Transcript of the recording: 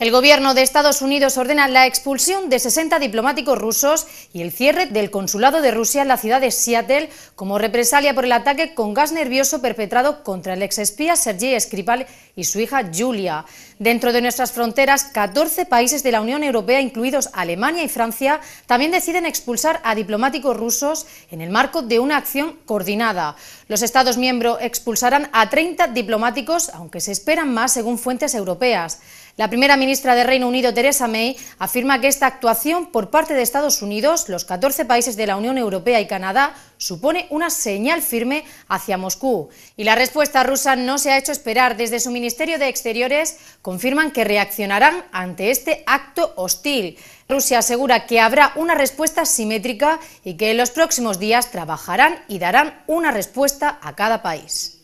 El gobierno de Estados Unidos ordena la expulsión de 60 diplomáticos rusos y el cierre del consulado de Rusia en la ciudad de Seattle como represalia por el ataque con gas nervioso perpetrado contra el exespía Sergei Skripal y su hija Julia. Dentro de nuestras fronteras, 14 países de la Unión Europea, incluidos Alemania y Francia, también deciden expulsar a diplomáticos rusos en el marco de una acción coordinada. Los Estados miembros expulsarán a 30 diplomáticos, aunque se esperan más según fuentes europeas. La primera ministra de Reino Unido, Theresa May, afirma que esta actuación por parte de Estados Unidos, los 14 países de la Unión Europea y Canadá supone una señal firme hacia Moscú. Y la respuesta rusa no se ha hecho esperar. Desde su Ministerio de Exteriores confirman que reaccionarán ante este acto hostil. Rusia asegura que habrá una respuesta simétrica y que en los próximos días trabajarán y darán una respuesta a cada país.